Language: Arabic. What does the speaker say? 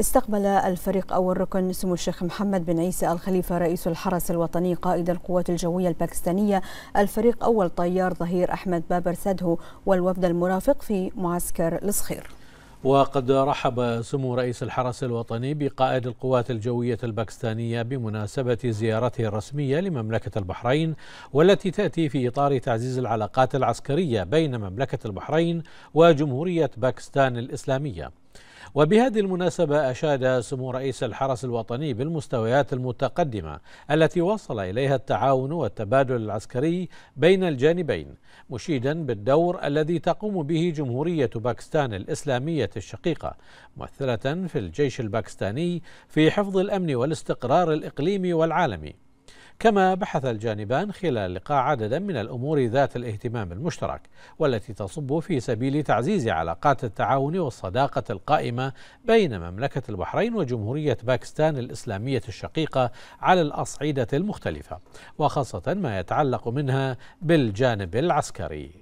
استقبل الفريق أول ركن سمو الشيخ محمد بن عيسى الخليفة رئيس الحرس الوطني قائد القوات الجوية الباكستانية الفريق أول طيار ظهير أحمد بابر سدهو والوفد المرافق في معسكر الصخير وقد رحب سمو رئيس الحرس الوطني بقائد القوات الجوية الباكستانية بمناسبة زيارته الرسمية لمملكة البحرين والتي تأتي في إطار تعزيز العلاقات العسكرية بين مملكة البحرين وجمهورية باكستان الإسلامية وبهذه المناسبة أشاد سمو رئيس الحرس الوطني بالمستويات المتقدمة التي وصل إليها التعاون والتبادل العسكري بين الجانبين مشيدا بالدور الذي تقوم به جمهورية باكستان الإسلامية الشقيقة ممثلة في الجيش الباكستاني في حفظ الأمن والاستقرار الإقليمي والعالمي كما بحث الجانبان خلال اللقاء عددا من الأمور ذات الاهتمام المشترك والتي تصب في سبيل تعزيز علاقات التعاون والصداقة القائمة بين مملكة البحرين وجمهورية باكستان الإسلامية الشقيقة على الأصعدة المختلفة وخاصة ما يتعلق منها بالجانب العسكري